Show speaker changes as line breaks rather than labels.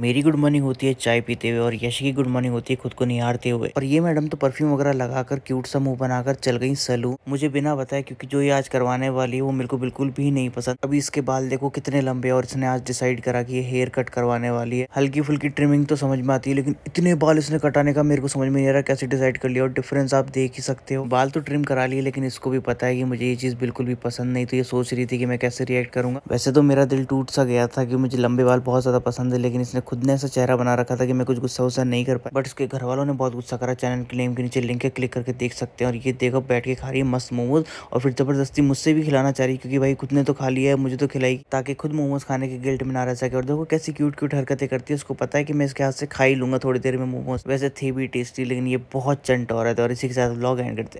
मेरी good morning होती है चाय पीते हुए और यश की गुड मॉर्निंग होती है खुद को निहारते हुए और ये मैडम तो परफ्यूम वगैरह लगाकर क्यूट सा मुंह बनाकर चल गई सलू मुझे बिना बताए क्योंकि जो ये आज करवाने वाली है वो मेरे को बिल्कुल भी नहीं पसंद अभी इसके बाल देखो कितने लंबे और इसने आज डिसाइड करा की हेयर कट करवाने वाली है हल्की फुल्की ट्रिमिंग तो समझ में आती है लेकिन इतने बाल इसने कटाने का मेरे को समझ में नहीं आ रहा कैसे डिसाइड कर लिया और डिफरेंस आप देख ही सकते हो बाल तो ट्रिम करा लिए लेकिन इसको भी पता है कि मुझे ये चीज बिल्कुल भी पसंद नहीं तो ये सोच रही थी कि मैं कैसे रिएक्ट करूंगा वैसे तो मेरा दिल टूट सा गया था कि मुझे लंबे बाल बहुत ज्यादा पसंद है लेकिन इसने खुद ने ऐसा चेहरा बना रखा था कि मैं कुछ गुस्सा वुस्सा नहीं कर पाया बट उसके घर वालों ने बहुत गुस्सा करा चैनल के नेम के नीचे लिंक है क्लिक करके देख सकते हैं और ये देखो बैठ के खा रही है मस्त मोमोज और फिर ज़बरदस्ती मुझसे भी खिलाना चाह रही क्योंकि भाई खुद ने तो खा लिया है मुझे तो खिलाई ताकि खुद मोमोज खाने के गिल्ट में ना रह सके और देखो कैसी क्यूट क्यूट हरकतें करती है उसको पता है कि मैं इसके हाथ से खा ही लूंगा थोड़ी देर में मोमोज वैसे थे भी टेस्टी लेकिन ये बहुत चंट हो रहा था और
इसी के साथ ब्लॉग एंड करते